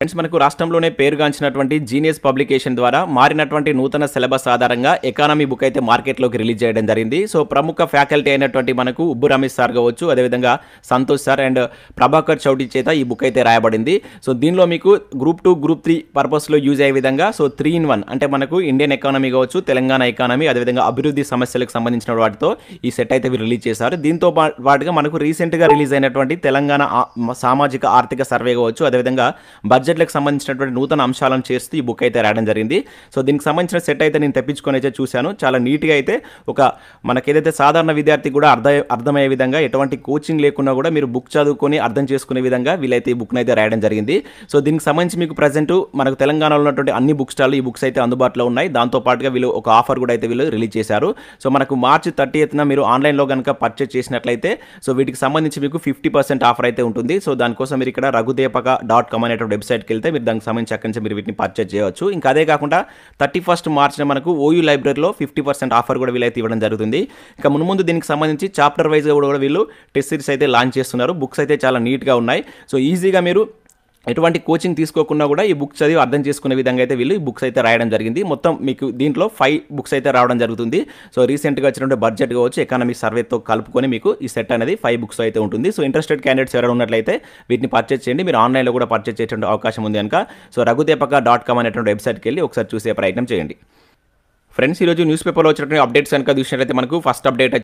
friends మనకు రాష్ట్రంలోనే పేరుగాంచినటువంటి genius publication ద్వారా మారినటువంటి నూతన సిలబస్ ఆధారంగా ఎకానమీ బుక్ అయితే మార్కెట్లోకి రిలీజ్ చేయడం జరిగింది సో ప్రముఖ ఫ్యాకల్టీ అయినటువంటి మనకు ఉబ్బు రమేష్ సార్ కావచ్చు అదేవిధంగా సంతోష్ సార్ అండ్ ప్రభాకర్ చౌటి చేత ఈ బుక్ అయితే రాయబడింది సో దీనిలో మీకు గ్రూప్ టూ గ్రూప్ త్రీ పర్పస్లో యూజ్ అయ్యే విధంగా సో త్రీ ఇన్ వన్ అంటే మనకు ఇండియన్ ఎకానమీ కావచ్చు తెలంగాణ ఎకానమీ అదేవిధంగా అభివృద్ధి సమస్యలకు సంబంధించిన వాటితో ఈ సెట్ అయితే రిలీజ్ చేశారు దీంతో పాటుగా మనకు రీసెంట్గా రిలీజ్ అయినటువంటి తెలంగాణ సామాజిక ఆర్థిక సర్వే కావచ్చు అదేవిధంగా బడ్జెట్ బడ్జెట్లకు సంబంధించినటువంటి నూతన అంశాలను చేస్తూ ఈ బుక్ అయితే రాయడం జరిగింది సో దీనికి సంబంధించిన సెట్ అయితే నేను తెప్పించుకొని అయితే చూశాను చాలా నీట్గా అయితే ఒక మనకేదైతే సాధారణ విద్యార్థి కూడా అర్థ అర్థమయ్యే విధంగా ఎటువంటి కోచింగ్ లేకుండా కూడా మీరు బుక్ చదువుకొని అర్థం చేసుకునే విధంగా వీలైతే ఈ బుక్ను అయితే రాయడం జరిగింది సో దీనికి సంబంధించి మీకు ప్రజెంట్ మనకు తెలంగాణలో ఉన్నటువంటి అన్ని బుక్ స్టాల్ ఈ బుక్స్ అయితే అందుబాటులో ఉన్నాయి దాంతోపాటుగా వీళ్ళు ఒక ఆఫర్ కూడా అయితే వీళ్ళు రిలీజ్ చేశారు సో మనకు మార్చ్ థర్టీ ఎత్తున మీరు ఆన్లైన్లో కనుక పర్చేస్ చేసినట్లయితే సో వీటికి సంబంధించి మీకు ఫిఫ్టీ పర్సెంట్ ఆఫర్ అయితే ఉంటుంది సో దానికోసం మీరు ఇక్కడ రఘుదేపక డాట్ కామ్ అనేటువంటి వెబ్సైట్ వెబ్సైట్కి వెళ్తే మీరు దానికి సంబంధించి అక్కడి నుంచి మీరు వీటిని పర్చేజ్ చేయవచ్చు ఇంకా అదే కాకుండా థర్టీ ఫస్ట్ మార్చిన మనకు ఓయూ లైబ్రరీలో ఫిఫ్టీ పర్సెంట్ ఆఫర్ కూడా వీలైతే ఇవ్వడం జరుగుతుంది ఇంకా ముందు దీనికి సంబంధించి చాప్టర్ వైజ్గా కూడా వీళ్ళు టెస్ట్ సిరీస్ అయితే లాంచ్ చేస్తున్నారు బుక్స్ అయితే చాలా నీట్గా ఉన్నాయి సో ఈజీగా మీరు ఎటువంటి కోచింగ్ తీసుకోకుండా కూడా ఈ బుక్ చదివి అర్థం చేసుకునే విధంగా అయితే వీళ్ళు ఈ బుక్స్ అయితే రాయడం జరిగింది మొత్తం మీకు దీంట్లో ఫైవ్ బుక్స్ అయితే రావడం జరుగుతుంది సో రీసెంట్గా వచ్చినటువంటి బడ్జెట్ కావచ్చు ఎకనామిక్ సర్వేతో కలుపుకొని మీకు ఈ సెట్ అనేది ఫైవ్ బుక్స్ అయితే ఉంటుంది సో ఇంట్రెస్టెడ్ క్యాండిడేట్స్ ఎవరైనా ఉన్నట్లయితే వీటిని పర్చేస్ చేయండి మీరు ఆన్లైన్లో కూడా పర్చేస్ చేసేటువంటి అవకాశం ఉంది కనుక సో రఘుదేపక డాట్ కామ్ అనేటువంటి వెబ్సైట్కి వెళ్ళి ఒకసారి చూసే ప్రయత్నం చేయండి ఫ్రెండ్స్ ఈరోజు న్యూస్ పేపర్లో వచ్చినటువంటి అప్డేట్స్ కనుక చూసినట్లయితే మనకు ఫస్ట్ అప్డేట్